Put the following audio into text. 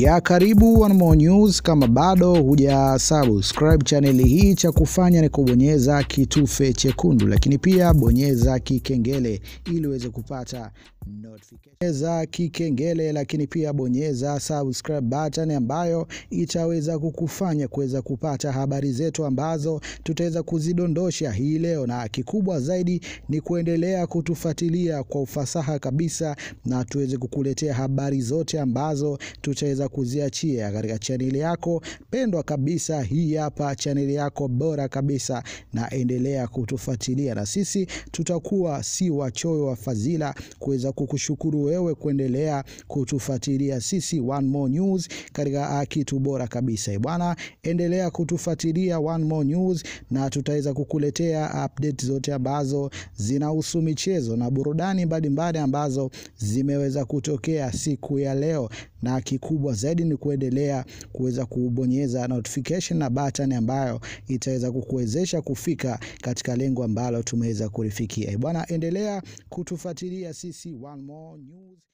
ya karibu One More News. Kama bado huja subscribe chaneli hii, cha kufanya ni kubonyeza kitufe chekundu, lakini pia bonyeza kikengele ili uweze kupata notification za kikengele, lakini pia bonyeza subscribe button ambayo itaweza kukufanya kuweza kupata habari zetu ambazo tutaweza kuzidondosha hii leo, na kikubwa zaidi ni kuendelea kutufuatilia kwa ufasaha kabisa, na tuweze kukuletea habari zote ambazo tutaweza unaweza kuziachia katika chaneli yako pendwa kabisa. Hii hapa chaneli yako bora kabisa, na endelea kutufuatilia, na sisi tutakuwa si wachoyo wa fadhila kuweza kukushukuru wewe kuendelea kutufuatilia sisi One More News katika ah, kitu bora kabisa e bwana. Endelea kutufuatilia One More News na tutaweza kukuletea update zote ambazo zinahusu michezo na burudani mbalimbali ambazo zimeweza kutokea siku ya leo na kikubwa zaidi ni kuendelea kuweza kubonyeza notification na button ambayo itaweza kukuwezesha kufika katika lengo ambalo tumeweza kulifikia. Bwana, endelea kutufuatilia sisi One More News.